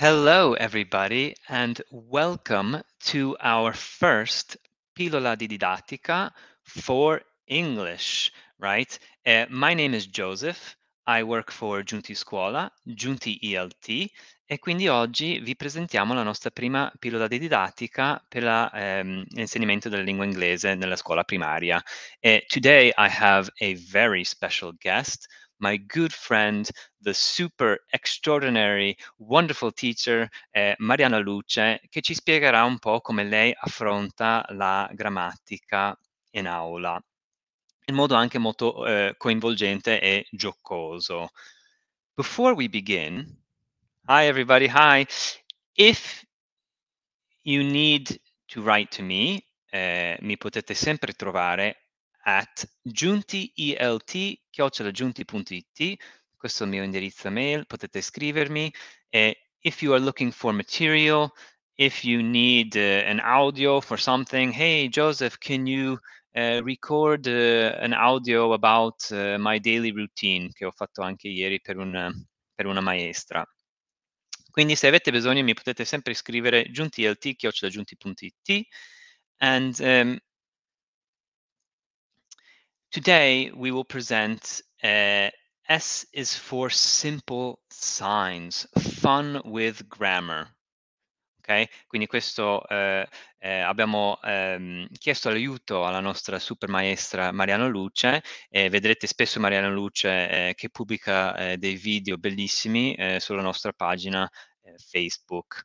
Hello, everybody, and welcome to our first Pillola di Didattica for English, right? Uh, my name is Joseph, I work for Giunti Scuola, Giunti ELT, e quindi oggi vi presentiamo la nostra prima pillola di didattica per ehm, l'insegnamento ehm, della lingua inglese nella scuola primaria. Uh, today I have a very special guest my good friend, the super extraordinary, wonderful teacher eh, Mariana Luce, che ci spiegherà un po' come lei affronta la grammatica in aula, in modo anche molto eh, coinvolgente e giocoso. Before we begin, hi everybody, hi. If you need to write to me, eh, mi potete sempre trovare at giuntielt.it, questo è il mio indirizzo mail, potete scrivermi. E if you are looking for material, if you need uh, an audio for something, hey, Joseph, can you uh, record uh, an audio about my daily routine, che ho fatto anche ieri per una, per una maestra. Quindi se avete bisogno mi potete sempre scrivere giuntilt.it and um, Today, we will present uh, S is for simple signs, fun with grammar. Ok, Quindi questo eh, eh, abbiamo ehm, chiesto l'aiuto alla nostra super maestra Mariano Luce, eh, vedrete spesso Mariano Luce eh, che pubblica eh, dei video bellissimi sulla nostra pagina Facebook.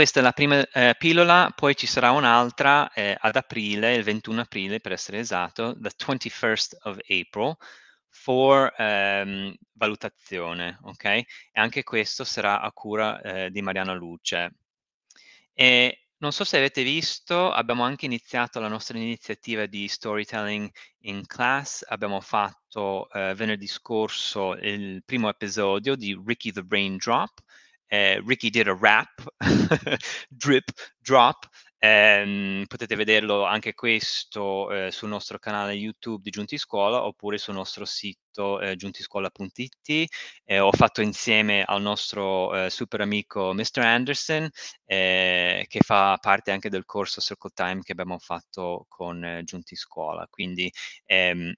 Questa è la prima eh, pillola, poi ci sarà un'altra eh, ad aprile, il 21 aprile per essere esatto, the 21st of April, for ehm, valutazione, ok? E anche questo sarà a cura eh, di Mariana Luce. E non so se avete visto, abbiamo anche iniziato la nostra iniziativa di storytelling in class, abbiamo fatto eh, venerdì scorso il primo episodio di Ricky the Raindrop, eh, Ricky did a rap, drip, drop, eh, potete vederlo anche questo eh, sul nostro canale YouTube di Giunti Scuola oppure sul nostro sito eh, giuntiscuola.it. Eh, ho fatto insieme al nostro eh, super amico Mr. Anderson, eh, che fa parte anche del corso Circle Time che abbiamo fatto con Giunti Scuola. Quindi ehm,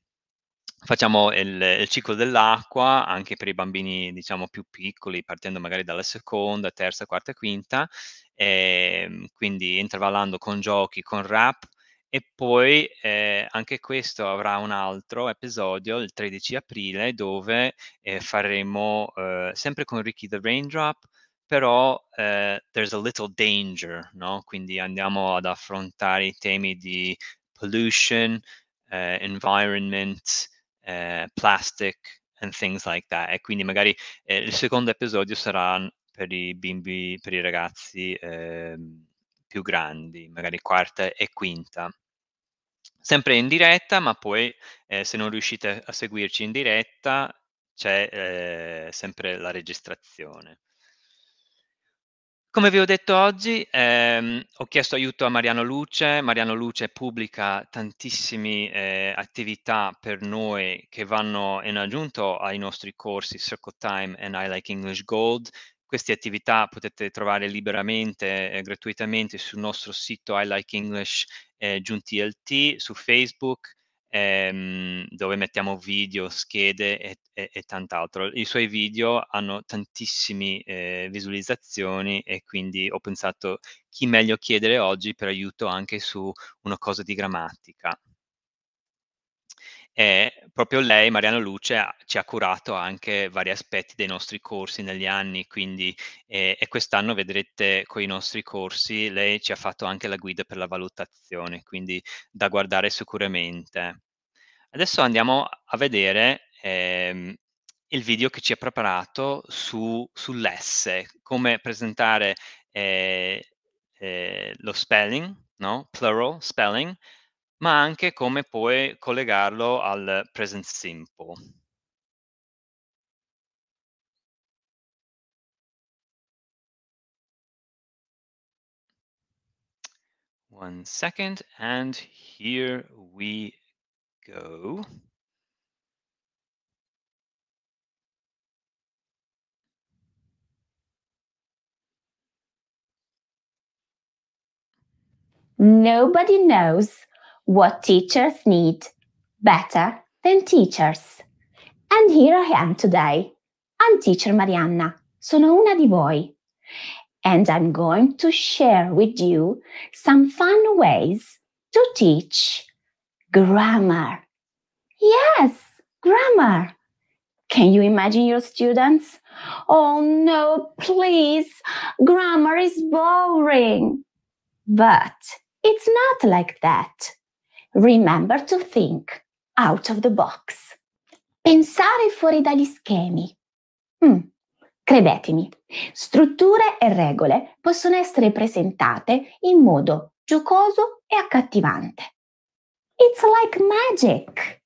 facciamo il, il, ciclo dell'acqua anche per i bambini diciamo più piccoli partendo magari dalla seconda, terza, quarta, quinta eh, quindi intervallando con giochi, con rap e poi eh, anche questo avrà un altro episodio il 13 aprile dove eh, faremo eh, sempre con Ricky the Raindrop però eh, there's a little danger, no? Quindi andiamo ad affrontare i temi di pollution, eh, environment, eh, plastic and things like that. E quindi magari eh, il secondo episodio sarà per i bimbi, per i ragazzi eh, più grandi, magari quarta e quinta. Sempre in diretta, ma poi eh, se non riuscite a seguirci in diretta c'è eh, sempre la registrazione. Come vi ho detto oggi, ehm, ho chiesto aiuto a Mariano Luce. Mariano Luce pubblica tantissime eh, attività per noi che vanno in aggiunto ai nostri corsi Circle Time and I Like English Gold. Queste attività potete trovare liberamente e eh, gratuitamente sul nostro sito I Like English eh, giunti LT, su Facebook, ehm, dove mettiamo video, schede e, e, e, tant'altro. I suoi video hanno tantissime eh, visualizzazioni e quindi ho pensato chi meglio chiedere oggi per aiuto anche su una cosa di grammatica. E proprio lei, Mariano Luce, ci ha curato anche vari aspetti dei nostri corsi negli anni, quindi eh, e quest'anno vedrete con i nostri corsi, lei ci ha fatto anche la guida per la valutazione, quindi da guardare sicuramente. Adesso andiamo a vedere ehm, il video che ci ha preparato su, sull'S, come presentare eh, eh, lo spelling, no? plural spelling, ma anche come puoi collegarlo al present simple. One second, and here we go. Nobody knows what teachers need better than teachers. And here I am today. I'm teacher Marianna. Sono una di voi. And I'm going to share with you some fun ways to teach grammar. Yes, grammar. Can you imagine your students? Oh no, please, grammar is boring. But it's not like that. Remember to think out of the box. Pensare fuori dagli schemi. Mm. Credetemi, strutture e regole possono essere presentate in modo giocoso e accattivante. It's like magic.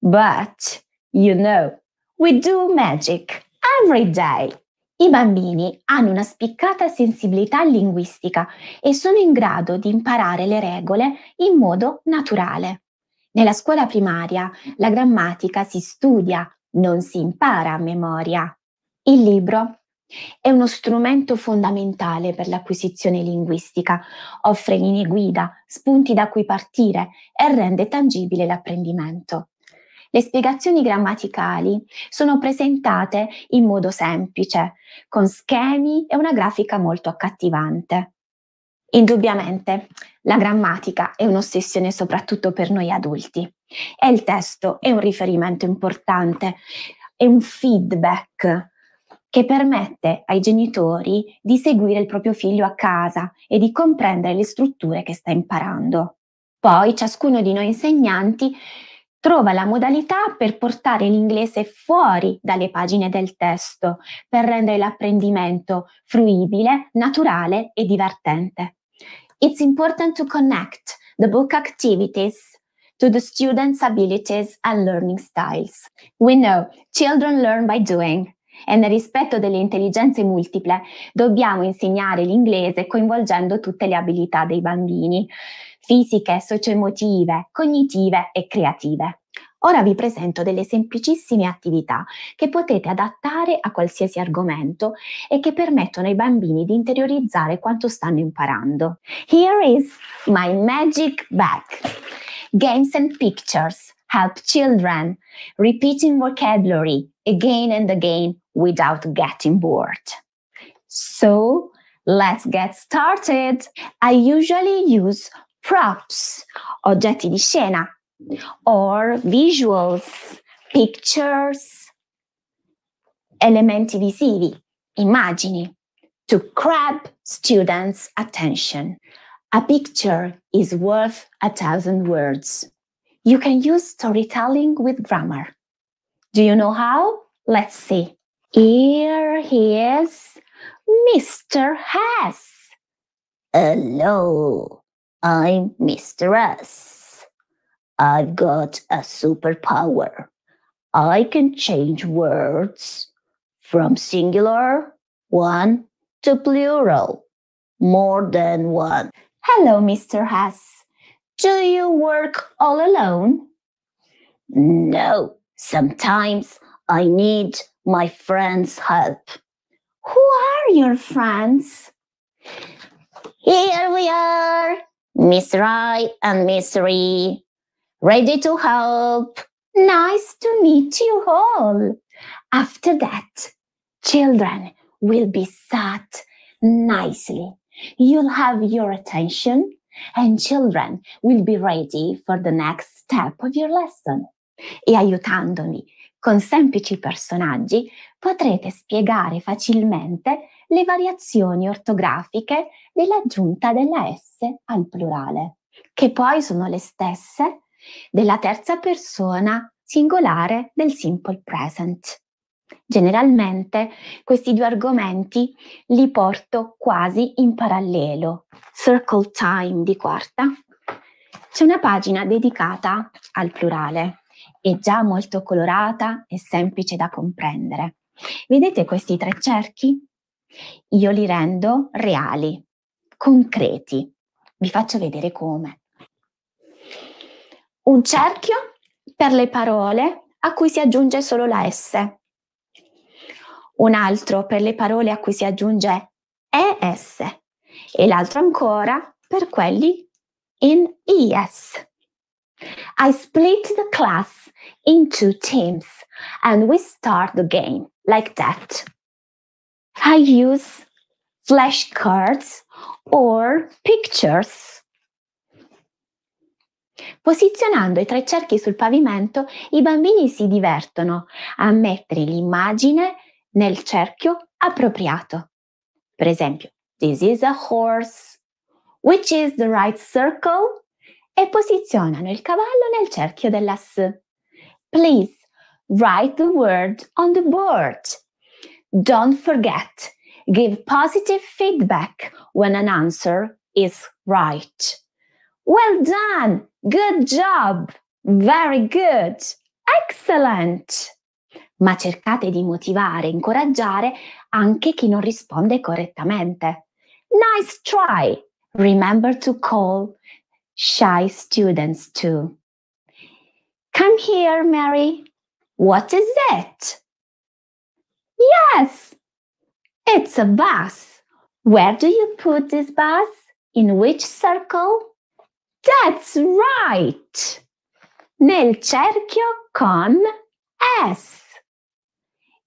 But, you know, we do magic every day. I bambini hanno una spiccata sensibilità linguistica e sono in grado di imparare le regole in modo naturale. Nella scuola primaria la grammatica si studia, non si impara a memoria. Il libro è uno strumento fondamentale per l'acquisizione linguistica, offre linee guida, spunti da cui partire e rende tangibile l'apprendimento. Le spiegazioni grammaticali sono presentate in modo semplice, con schemi e una grafica molto accattivante. Indubbiamente, la grammatica è un'ossessione soprattutto per noi adulti e il testo è un riferimento importante, è un feedback che permette ai genitori di seguire il proprio figlio a casa e di comprendere le strutture che sta imparando. Poi ciascuno di noi insegnanti trova la modalità per portare l'inglese fuori dalle pagine del testo, per rendere l'apprendimento fruibile, naturale e divertente. It's important to connect the book activities to the students' abilities and learning styles. We know children learn by doing. E nel rispetto delle intelligenze multiple dobbiamo insegnare l'inglese coinvolgendo tutte le abilità dei bambini fisiche, socio-emotive, cognitive e creative. Ora vi presento delle semplicissime attività che potete adattare a qualsiasi argomento e che permettono ai bambini di interiorizzare quanto stanno imparando. Here is my magic bag. Games and pictures help children repeating vocabulary again and again without getting bored. So, let's get started. I usually use props, oggetti di scena, or visuals, pictures, elementi visivi, immagini, to grab students' attention. A picture is worth a thousand words. You can use storytelling with grammar. Do you know how? Let's see. Here he is, Mr. Hess. Hello. I'm Mr. S. have got a superpower. I can change words from singular one to plural, more than one. Hello, Mr. Haas. Do you work all alone? No, sometimes I need my friends' help. Who are your friends? Here we are, Miss Right and Miss Ree. Ready to help. Nice to meet you all. After that, children will be sat nicely. You'll have your attention and children will be ready for the next step of your lesson. E aiutandomi con semplici personaggi potrete spiegare facilmente le variazioni ortografiche dell'aggiunta della S al plurale, che poi sono le stesse della terza persona singolare del simple present. Generalmente questi due argomenti li porto quasi in parallelo. Circle Time di quarta. C'è una pagina dedicata al plurale, è già molto colorata e semplice da comprendere. Vedete questi tre cerchi? Io li rendo reali, concreti. Vi faccio vedere come. Un cerchio per le parole a cui si aggiunge solo la S. Un altro per le parole a cui si aggiunge ES. E l'altro ancora per quelli in ES. I split the class into teams and we start the game like that. I use flashcards or pictures. Posizionando i tre cerchi sul pavimento, i bambini si divertono a mettere l'immagine nel cerchio appropriato. Per esempio, this is a horse, which is the right circle? E posizionano il cavallo nel cerchio della S. Please write the word on the board. Don't forget, give positive feedback when an answer is right. Well done! Good job! Very good! Excellent! Ma cercate di motivare e incoraggiare anche chi non risponde correttamente. Nice try! Remember to call shy students too. Come here, Mary. What is it? Yes, it's a bus. Where do you put this bus? In which circle? That's right! Nel cerchio con S.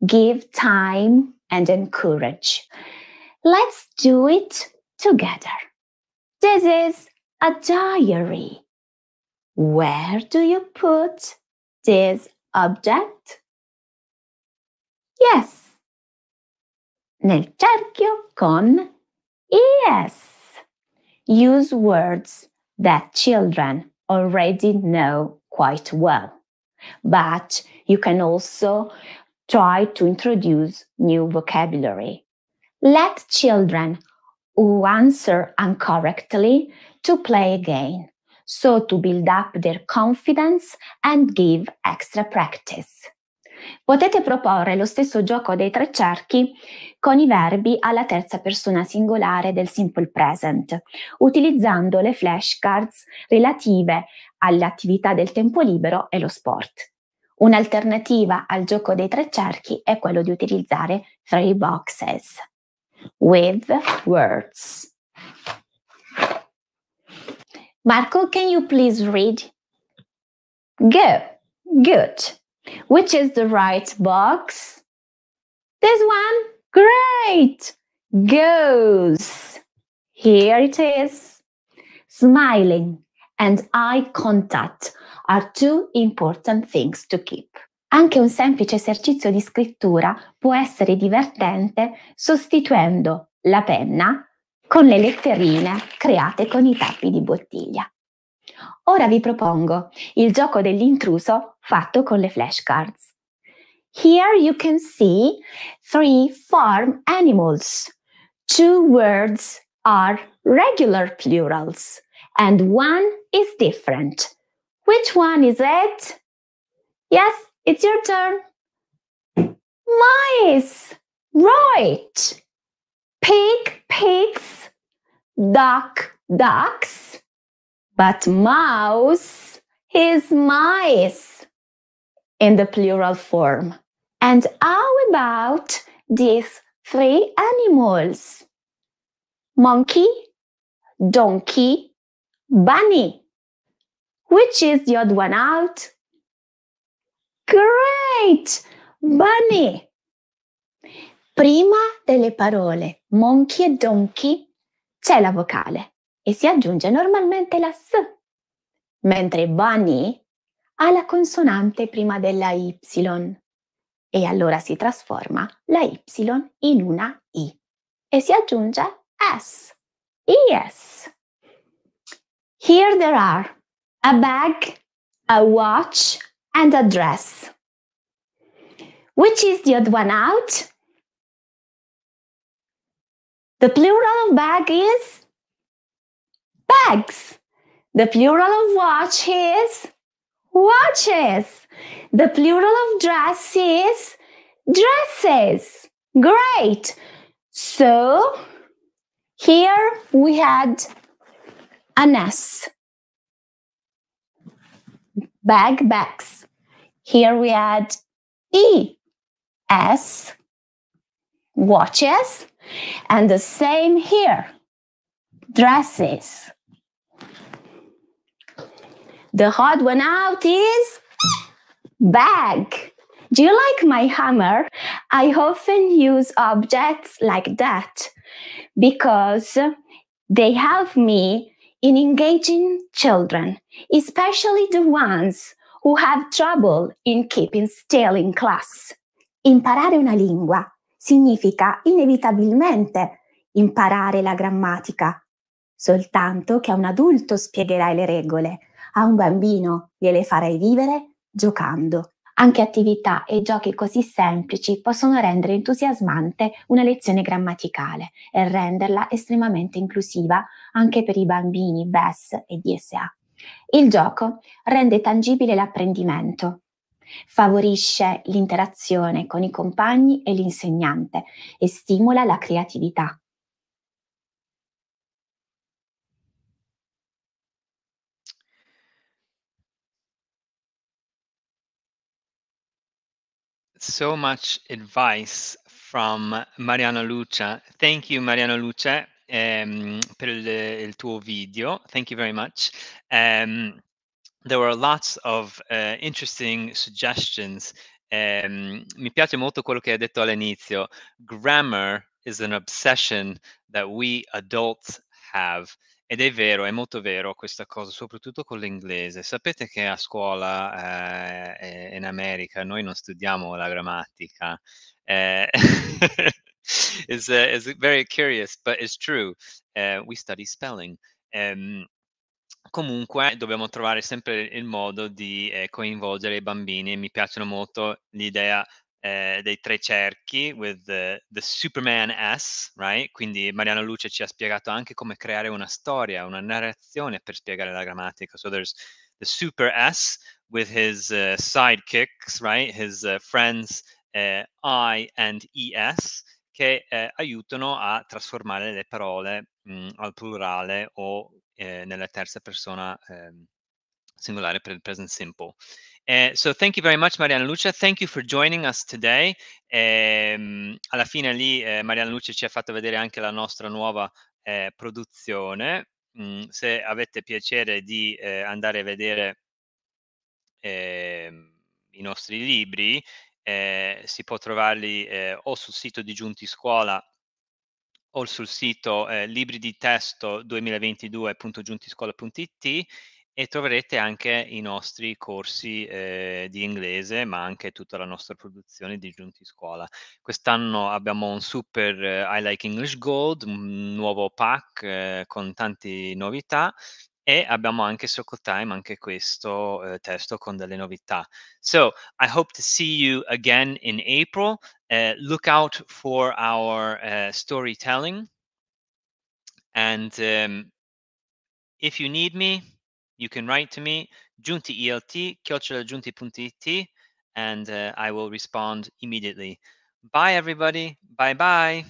Give time and encourage. Let's do it together. This is a diary. Where do you put this object? Yes. Nel cerchio con yes. Use words that children already know quite well. But you can also try to introduce new vocabulary. Let children who answer incorrectly to play again, so to build up their confidence and give extra practice. Potete proporre lo stesso gioco dei tre cerchi con i verbi alla terza persona singolare del simple present, utilizzando le flashcards relative all'attività del tempo libero e lo sport. Un'alternativa al gioco dei tre cerchi è quello di utilizzare three boxes with words. Marco, can you please read? Go. Good. Which is the right box? This one? Great! Goes. Here it is. Smiling and eye contact are two important things to keep. Anche un semplice esercizio di scrittura può essere divertente sostituendo la penna con le letterine create con i tappi di bottiglia. Ora vi propongo il gioco dell'intruso fatto con le flashcards. Here you can see three farm animals. Two words are regular plurals and one is different. Which one is it? Yes, it's your turn. Mice. Right. Pig, pigs. Duck, ducks. But mouse is mice in the plural form. And how about these three animals? Monkey, donkey, bunny. Which is the odd one out? Great! Bunny! Prima delle parole monkey e donkey c'è la vocale. e si aggiunge normalmente la S, mentre bunny ha la consonante prima della Y e allora si trasforma la Y in una I e si aggiunge S, ES. Here there are a bag, a watch and a dress. Which is the odd one out? The plural of bag is bags. The plural of watch is watches. The plural of dress is dresses. Great. So here we had an S. Bag, bags. Here we had E, S, watches. And the same here, dresses. The hard one out is bag. Do you like my hammer? I often use objects like that because they help me in engaging children, especially the ones who have trouble in keeping still in class. Imparare una lingua significa inevitabilmente imparare la grammatica, soltanto che a un adulto spiegherai le regole a un bambino gliele farei vivere giocando. Anche attività e giochi così semplici possono rendere entusiasmante una lezione grammaticale e renderla estremamente inclusiva anche per i bambini BES e DSA. Il gioco rende tangibile l'apprendimento, favorisce l'interazione con i compagni e l'insegnante e stimola la creatività. so much advice from Mariano Lucia. Thank you, Mariano Lucia, um, per il, il, tuo video. Thank you very much. Um, there were lots of uh, interesting suggestions. Um, mi piace molto quello che hai detto all'inizio. Grammar is an obsession that we adults have. Ed è vero, è molto vero questa cosa, soprattutto con l'inglese. Sapete che a scuola, ehm, in America noi non studiamo la grammatica. Eh, it's, uh, it's very curious, but it's true. Uh, we study spelling. Um, comunque dobbiamo trovare sempre il modo di eh, coinvolgere i bambini e mi piacciono molto l'idea eh, dei tre cerchi with the, the, Superman S, right? Quindi Mariano Luce ci ha spiegato anche come creare una storia, una narrazione per spiegare la grammatica. So there's the Super S with his uh, sidekicks, right? His uh, friends uh, I and ES che aiutano a trasformare le parole mh, mm, al plurale o nella terza persona ehm, singolare per il present simple. Eh, so thank you very much Mariana Lucia, thank you for joining us today. Eh, alla fine lì eh, Mariana Lucia ci ha fatto vedere anche la nostra nuova eh, produzione. Mm, se avete piacere di eh, andare a vedere ehm, i nostri libri, si può trovarli o sul sito di Giunti Scuola o sul sito libri di testo 2022.giuntiscuola.it e troverete anche i nostri corsi eh, di inglese, ma anche tutta la nostra produzione di Giunti Scuola. Quest'anno abbiamo un super eh, I Like English Gold, un nuovo pack eh, con tante novità e abbiamo anche Circle Time, anche questo eh, testo con delle novità. So, I hope to see you again in April. Uh, look out for our uh, storytelling. And um, if you need me, you can write to me, juntielt, culturalgiunti.it, and uh, I will respond immediately. Bye, everybody. Bye-bye.